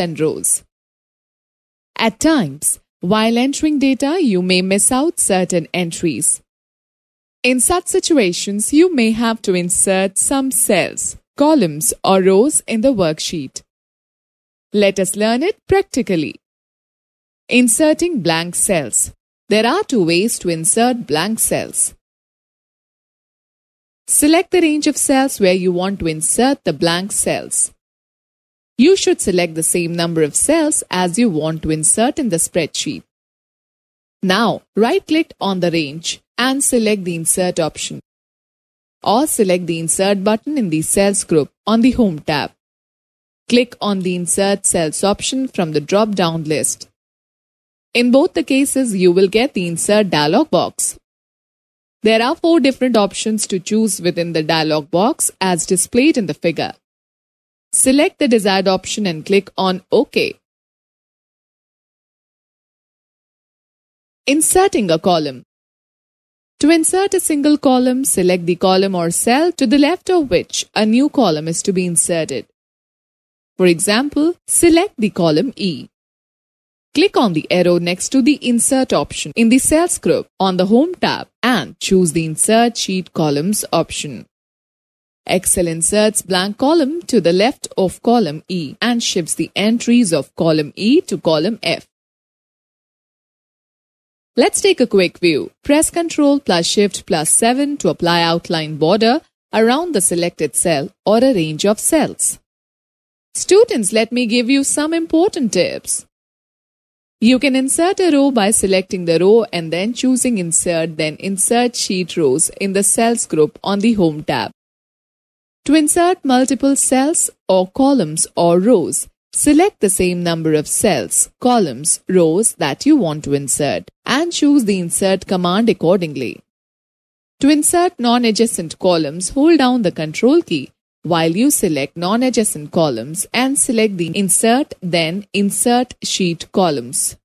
and rows. At times, while entering data, you may miss out certain entries. In such situations, you may have to insert some cells, columns, or rows in the worksheet. Let us learn it practically. Inserting blank cells. There are two ways to insert blank cells. Select the range of cells where you want to insert the blank cells. You should select the same number of cells as you want to insert in the spreadsheet. Now, right-click on the range and select the Insert option. Or select the Insert button in the Cells group on the Home tab. Click on the Insert Cells option from the drop-down list. In both the cases, you will get the Insert dialog box. There are four different options to choose within the dialog box as displayed in the figure. Select the desired option and click on OK. Inserting a column To insert a single column, select the column or cell to the left of which a new column is to be inserted. For example, select the column E. Click on the arrow next to the Insert option in the Cells group on the Home tab and choose the Insert Sheet Columns option. Excel inserts blank column to the left of column E and shifts the entries of column E to column F. Let's take a quick view. Press Ctrl plus Shift plus 7 to apply outline border around the selected cell or a range of cells. Students, let me give you some important tips. You can insert a row by selecting the row and then choosing Insert then Insert Sheet Rows in the Cells group on the Home tab. To insert multiple cells or columns or rows, select the same number of cells, columns, rows that you want to insert and choose the insert command accordingly. To insert non-adjacent columns, hold down the control key while you select non-adjacent columns and select the insert then insert sheet columns.